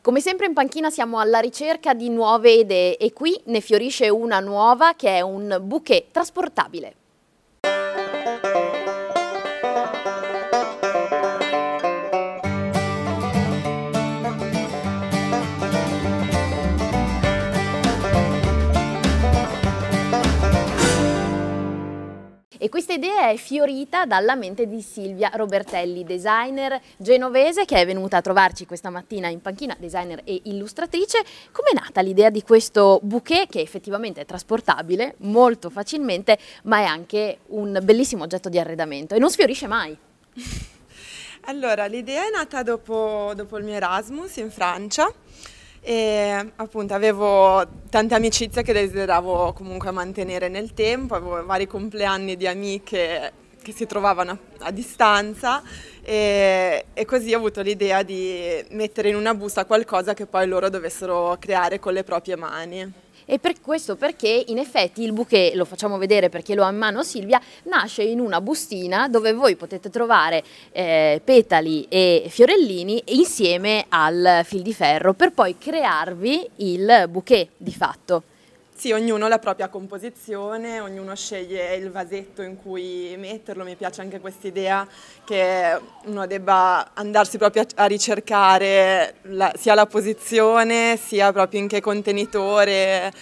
Come sempre in panchina siamo alla ricerca di nuove idee e qui ne fiorisce una nuova che è un bouquet trasportabile. E questa idea è fiorita dalla mente di Silvia Robertelli, designer genovese che è venuta a trovarci questa mattina in panchina, designer e illustratrice. Com'è nata l'idea di questo bouquet che effettivamente è trasportabile molto facilmente, ma è anche un bellissimo oggetto di arredamento e non sfiorisce mai? Allora, l'idea è nata dopo, dopo il mio Erasmus in Francia. E appunto avevo tante amicizie che desideravo comunque mantenere nel tempo, avevo vari compleanni di amiche che si trovavano a distanza e, e così ho avuto l'idea di mettere in una busta qualcosa che poi loro dovessero creare con le proprie mani. E per questo perché in effetti il bouquet, lo facciamo vedere perché lo ha in mano Silvia, nasce in una bustina dove voi potete trovare eh, petali e fiorellini insieme al fil di ferro per poi crearvi il bouquet di fatto. Sì, ognuno ha la propria composizione, ognuno sceglie il vasetto in cui metterlo, mi piace anche questa idea che uno debba andarsi proprio a ricercare la, sia la posizione, sia proprio in che contenitore,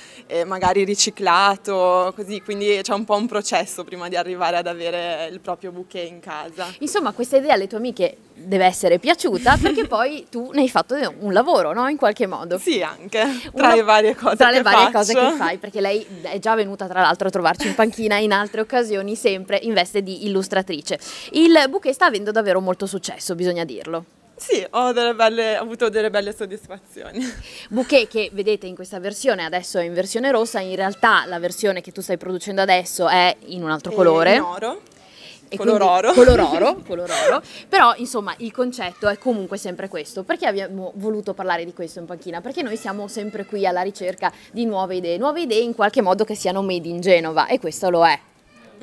magari riciclato, così, quindi c'è un po' un processo prima di arrivare ad avere il proprio bouquet in casa. Insomma, questa idea alle tue amiche deve essere piaciuta perché poi tu ne hai fatto un lavoro, no? In qualche modo. Sì, anche, tra Una, le varie cose tra che le varie faccio. cose che fai sai, perché lei è già venuta tra l'altro a trovarci in panchina in altre occasioni, sempre in veste di illustratrice. Il bouquet sta avendo davvero molto successo, bisogna dirlo. Sì, ho, belle, ho, avuto delle belle soddisfazioni. Bouquet che vedete in questa versione, adesso è in versione rossa, in realtà la versione che tu stai producendo adesso è in un altro colore. In oro. E color oro. Color oro, color oro. Però insomma il concetto è comunque sempre questo. Perché abbiamo voluto parlare di questo in panchina? Perché noi siamo sempre qui alla ricerca di nuove idee, nuove idee in qualche modo che siano made in Genova e questo lo è.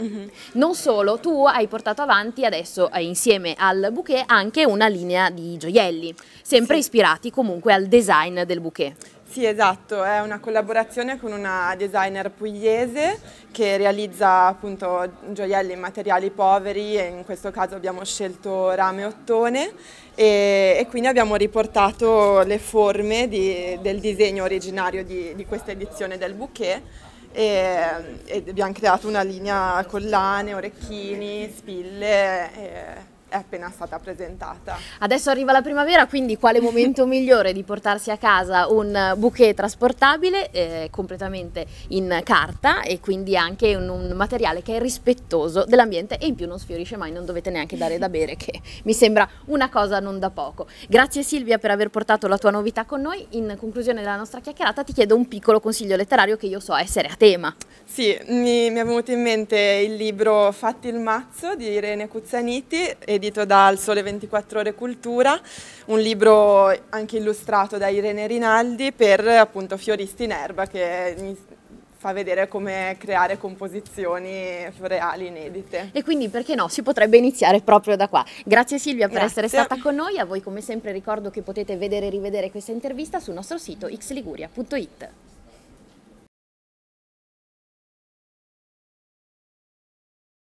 Mm -hmm. Non solo, tu hai portato avanti adesso eh, insieme al bouquet anche una linea di gioielli, sempre sì. ispirati comunque al design del bouquet. Sì, esatto, è una collaborazione con una designer pugliese che realizza appunto gioielli in materiali poveri e in questo caso abbiamo scelto rame ottone e, e quindi abbiamo riportato le forme di, del disegno originario di, di questa edizione del bouquet e, e, abbiamo creato una linea collane, orecchini, spille. E, è appena stata presentata. Adesso arriva la primavera, quindi quale momento migliore di portarsi a casa un bouquet trasportabile eh, completamente in carta e quindi anche un, un materiale che è rispettoso dell'ambiente e in più non sfiorisce mai, non dovete neanche dare da bere che mi sembra una cosa non da poco. Grazie Silvia per aver portato la tua novità con noi. In conclusione della nostra chiacchierata ti chiedo un piccolo consiglio letterario che io so essere a tema. Sì, mi, mi è venuto in mente il libro Fatti il mazzo di Irene Cuzzaniti e edito dal Sole 24 Ore Cultura, un libro anche illustrato da Irene Rinaldi per appunto Fioristi in Erba che fa vedere come creare composizioni floreali inedite. E quindi perché no, si potrebbe iniziare proprio da qua. Grazie Silvia per Grazie. essere stata con noi, a voi come sempre ricordo che potete vedere e rivedere questa intervista sul nostro sito xliguria.it.